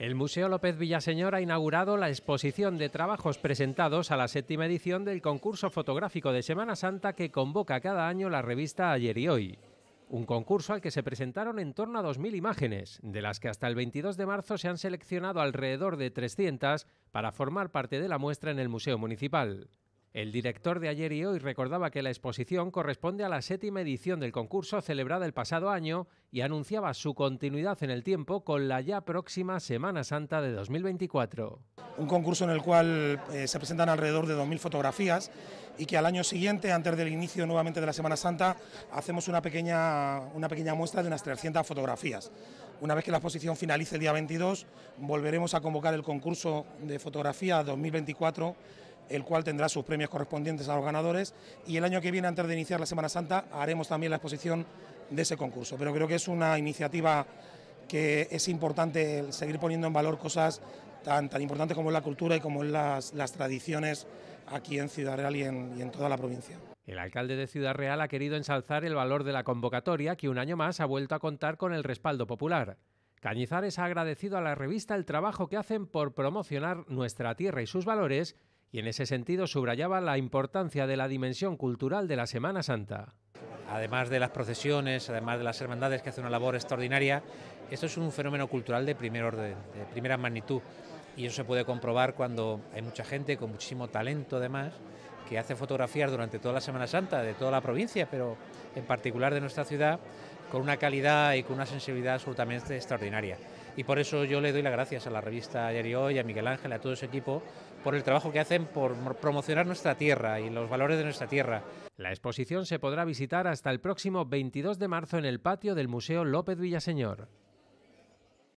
El Museo López Villaseñor ha inaugurado la exposición de trabajos presentados a la séptima edición del concurso fotográfico de Semana Santa que convoca cada año la revista Ayer y Hoy. Un concurso al que se presentaron en torno a 2.000 imágenes, de las que hasta el 22 de marzo se han seleccionado alrededor de 300 para formar parte de la muestra en el Museo Municipal. El director de ayer y hoy recordaba que la exposición corresponde a la séptima edición del concurso celebrada el pasado año y anunciaba su continuidad en el tiempo con la ya próxima Semana Santa de 2024. Un concurso en el cual eh, se presentan alrededor de 2.000 fotografías y que al año siguiente, antes del inicio nuevamente de la Semana Santa, hacemos una pequeña, una pequeña muestra de unas 300 fotografías. Una vez que la exposición finalice el día 22, volveremos a convocar el concurso de fotografía 2024 el cual tendrá sus premios correspondientes a los ganadores y el año que viene, antes de iniciar la Semana Santa, haremos también la exposición de ese concurso. Pero creo que es una iniciativa que es importante seguir poniendo en valor cosas tan, tan importantes como es la cultura y como es las, tradiciones aquí en Ciudad Real y en toda la provincia. El alcalde de Ciudad Real ha querido ensalzar el valor de la convocatoria que un año más ha vuelto a contar con el respaldo popular. Cañizares ha agradecido a la revista el trabajo que hacen por promocionar nuestra tierra y sus valores y en ese sentido subrayaba la importancia de la dimensión cultural de la Semana Santa. Además de las procesiones, además de las hermandades que hacen una labor extraordinaria, esto es un fenómeno cultural de primer orden, de primera magnitud. Y eso se puede comprobar cuando hay mucha gente con muchísimo talento además que hace fotografías durante toda la Semana Santa de toda la provincia, pero en particular de nuestra ciudad, con una calidad y con una sensibilidad absolutamente extraordinaria y por eso yo le doy las gracias a la revista Ayer y Hoy, a Miguel Ángel, a todo su equipo, por el trabajo que hacen por promocionar nuestra tierra y los valores de nuestra tierra. La exposición se podrá visitar hasta el próximo 22 de marzo en el patio del Museo López Villaseñor.